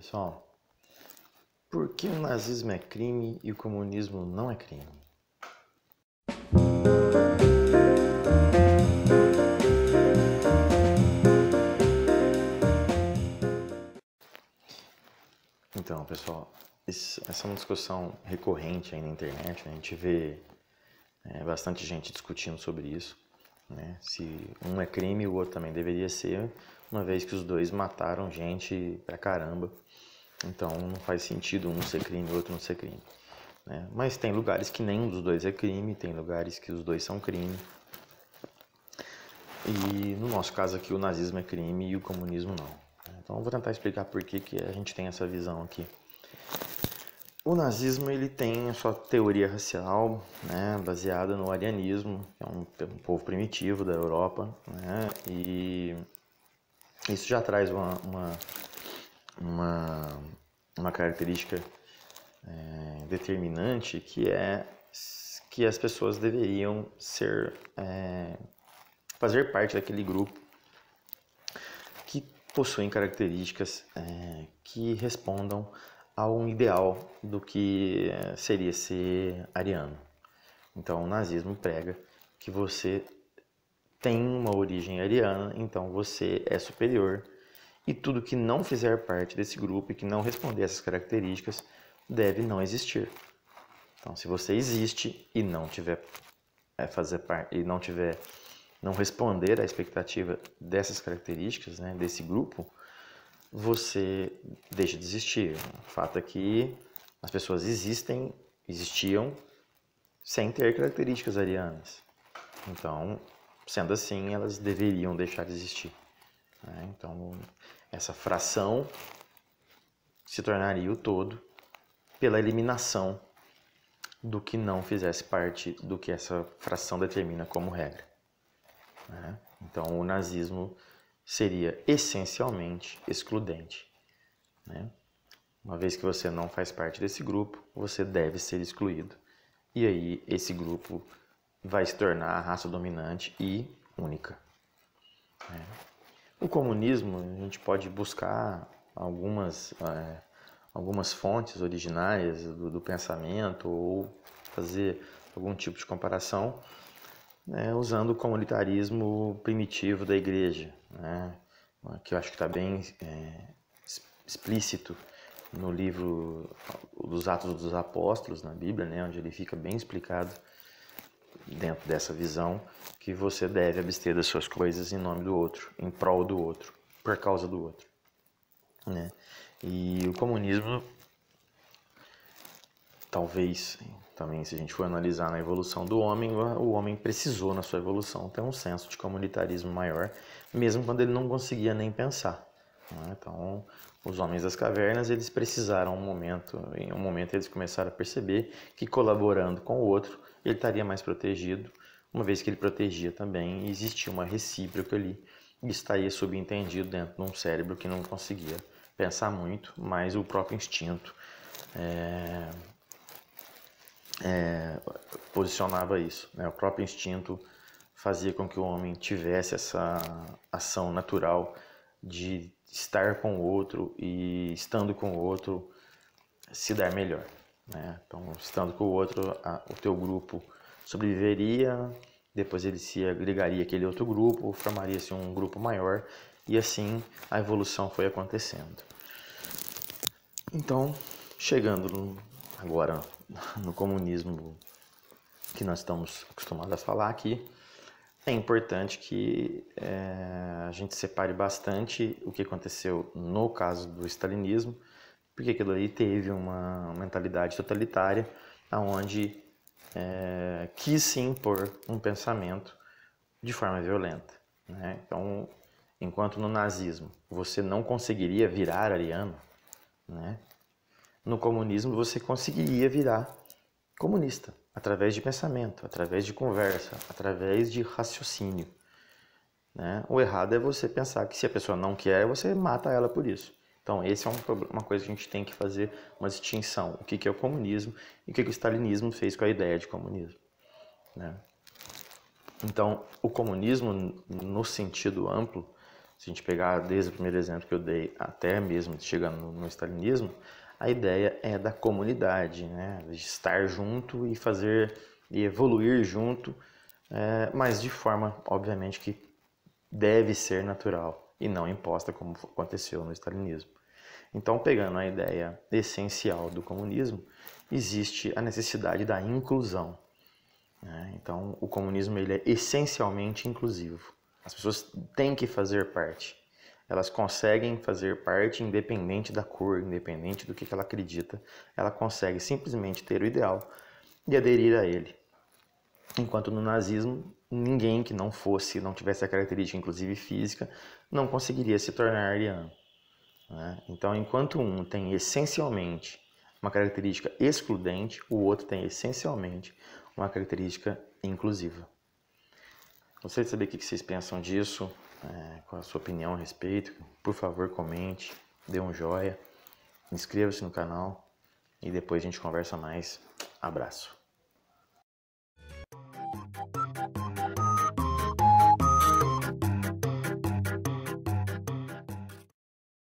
Pessoal, por que o nazismo é crime e o comunismo não é crime? Então, pessoal, essa é uma discussão recorrente aí na internet. Né? A gente vê é, bastante gente discutindo sobre isso. Né? Se um é crime, o outro também deveria ser, uma vez que os dois mataram gente pra caramba então não faz sentido um ser crime e outro não ser crime. Né? Mas tem lugares que nenhum dos dois é crime, tem lugares que os dois são crime. E no nosso caso aqui o nazismo é crime e o comunismo não. Né? Então eu vou tentar explicar por que, que a gente tem essa visão aqui. O nazismo ele tem a sua teoria racial, né, baseada no arianismo, que é um, é um povo primitivo da Europa, né, e isso já traz uma, uma uma, uma característica é, determinante que é que as pessoas deveriam ser é, fazer parte daquele grupo que possuem características é, que respondam a um ideal do que seria ser ariano. Então, o nazismo prega que você tem uma origem ariana, então você é superior e tudo que não fizer parte desse grupo e que não responder essas características deve não existir. Então, se você existe e não tiver é, fazer parte e não tiver não responder à expectativa dessas características, né, desse grupo, você deixa de existir. O fato é que as pessoas existem, existiam sem ter características arianas. Então, sendo assim, elas deveriam deixar de existir. Né? Então, essa fração se tornaria o todo pela eliminação do que não fizesse parte do que essa fração determina como regra. Né? Então, o nazismo seria essencialmente excludente. Né? Uma vez que você não faz parte desse grupo, você deve ser excluído. E aí, esse grupo vai se tornar a raça dominante e única. Né? O comunismo, a gente pode buscar algumas, é, algumas fontes originárias do, do, pensamento ou fazer algum tipo de comparação né, usando o comunitarismo primitivo da igreja, né, que eu acho que está bem é, explícito no livro dos Atos dos Apóstolos, na Bíblia, né, onde ele fica bem explicado dentro dessa visão que você deve abster das suas coisas em nome do outro, em prol do outro, por causa do outro. Né? E o comunismo, talvez, também se a gente for analisar na evolução do homem, o homem precisou na sua evolução ter um senso de comunitarismo maior, mesmo quando ele não conseguia nem pensar. Né? Então, os homens das cavernas, eles precisaram um momento, em um momento eles começaram a perceber que colaborando com o outro, ele estaria mais protegido, uma vez que ele protegia também, existia uma recíproca ali, e estaria subentendido dentro de um cérebro que não conseguia pensar muito, mas o próprio instinto é, é, posicionava isso, né? o próprio instinto fazia com que o homem tivesse essa ação natural de estar com o outro e estando com o outro se dar melhor. Né? Então, estando com o outro, a, o teu grupo sobreviveria, depois ele se agregaria aquele outro grupo, formaria-se um grupo maior e assim a evolução foi acontecendo. Então, chegando no, agora no comunismo que nós estamos acostumados a falar aqui, é importante que é, a gente separe bastante o que aconteceu no caso do stalinismo, porque aquilo ali teve uma mentalidade totalitária, aonde é, quis se impor um pensamento de forma violenta. Né? Então, enquanto no nazismo você não conseguiria virar ariano, né? no comunismo você conseguiria virar comunista através de pensamento, através de conversa, através de raciocínio. Né? O errado é você pensar que se a pessoa não quer, você mata ela por isso. Então, esse é um, uma coisa que a gente tem que fazer uma distinção. O que, que é o comunismo e o que, que o stalinismo fez com a ideia de comunismo. Né? Então, o comunismo, no sentido amplo, se a gente pegar desde o primeiro exemplo que eu dei até mesmo chegando no, no stalinismo, a ideia é da comunidade, né? de estar junto e fazer e evoluir junto, é, mas de forma, obviamente, que deve ser natural e não imposta como aconteceu no stalinismo. Então, pegando a ideia essencial do comunismo, existe a necessidade da inclusão. Né? Então, o comunismo ele é essencialmente inclusivo. As pessoas têm que fazer parte elas conseguem fazer parte independente da cor, independente do que ela acredita, ela consegue simplesmente ter o ideal e aderir a ele. Enquanto no nazismo, ninguém que não fosse, não tivesse a característica, inclusive física, não conseguiria se tornar ariano. Né? Então, enquanto um tem essencialmente uma característica excludente, o outro tem essencialmente uma característica inclusiva. Gostaria de saber o que vocês pensam disso. É, com a sua opinião a respeito. Por favor, comente, dê um joia, inscreva-se no canal e depois a gente conversa mais. Abraço.